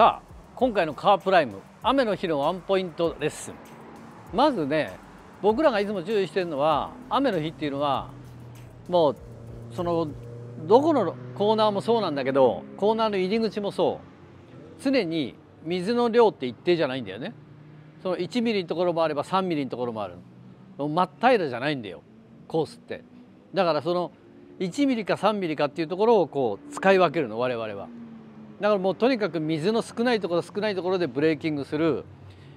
さあ今回のカープライム雨の日のワンポイントレッスンまずね僕らがいつも注意してるのは雨の日っていうのはもうそのどこのコーナーもそうなんだけどコーナーの入り口もそう常に水の量って一定じゃないんだよねその1ミリのところもあれば3ミリのところもある真っ平らじゃないんだよコースってだからその1ミリか3ミリかっていうところをこう使い分けるの我々は。だからもうとにかく水の少ないところ少ないところでブレーキングする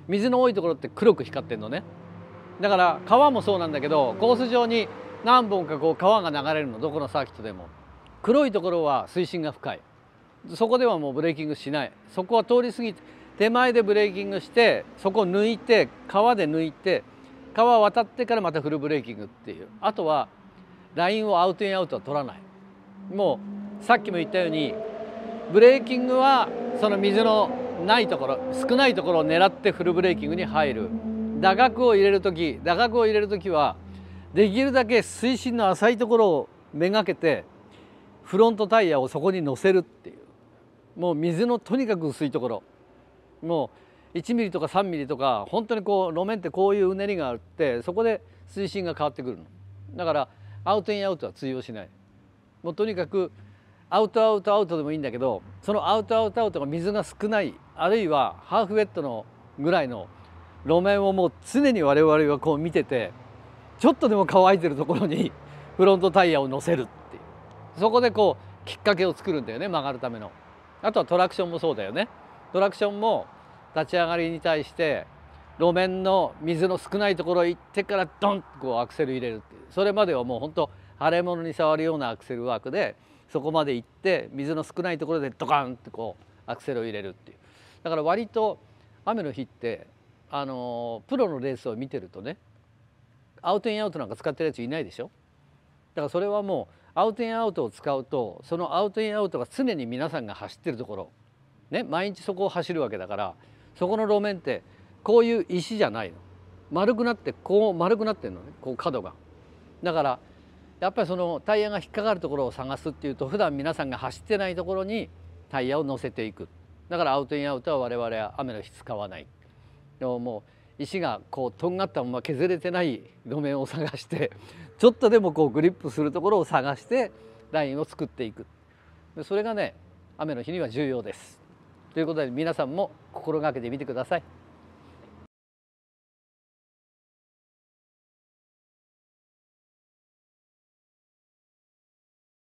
水の多いところって黒く光ってんのねだから川もそうなんだけどコース上に何本かこう川が流れるのどこのサーキットでも黒いところは水深が深いそこではもうブレーキングしないそこは通り過ぎて手前でブレーキングしてそこを抜いて川で抜いて川渡ってからまたフルブレーキングっていうあとはラインをアウトインアウトは取らないもうさっきも言ったようにブレーキングはその水のないところ少ないところを狙ってフルブレーキングに入る打楽を入れる時打楽を入れる時はできるだけ水深の浅いところをめがけてフロントタイヤをそこに乗せるっていうもう水のとにかく薄いところもう1 m m とか3 m m とか本当にこう路面ってこういううねりがあってそこで水深が変わってくるのだからアウトインアウトは通用しないもうとにかくアウトアウトアウトでもいいんだけどそのアウトアウトアウトが水が少ないあるいはハーフウェットのぐらいの路面をもう常に我々はこう見ててちょっとでも乾いてるところに フロントタイヤを乗せるっていうそこでこうきっかけを作るんだよね曲がるための。あとはトラクションもそうだよね。トラクションも立ち上がりに対して路面の水の少ないところへ行ってからドンとこうアクセル入れるっていうそれまではもう本当腫れ物に触るようなアクセルワークでそこまで行って水の少ないところでドカンってこうアクセルを入れるっていうだから割と雨の日ってあのプロのレースを見てるとねアウトインアウトなんか使ってるやついないでしょだからそれはもうアウトインアウトを使うとそのアウトインアウトが常に皆さんが走ってるところ、ね、毎日そこを走るわけだからそこの路面ってこういう石じゃないの丸くなってこう丸くなってるのねこう角が。だからやっぱりそのタイヤが引っかかるところを探すっていうと普段皆さんが走ってないところにタイヤを乗せていくだからアウトインアウトは我々は雨の日使わないでももう石がこうとんがったまま削れてない路面を探してちょっとでもこうグリップするところを探してラインを作っていくでそれがね雨の日には重要ですということで皆さんも心がけてみてください。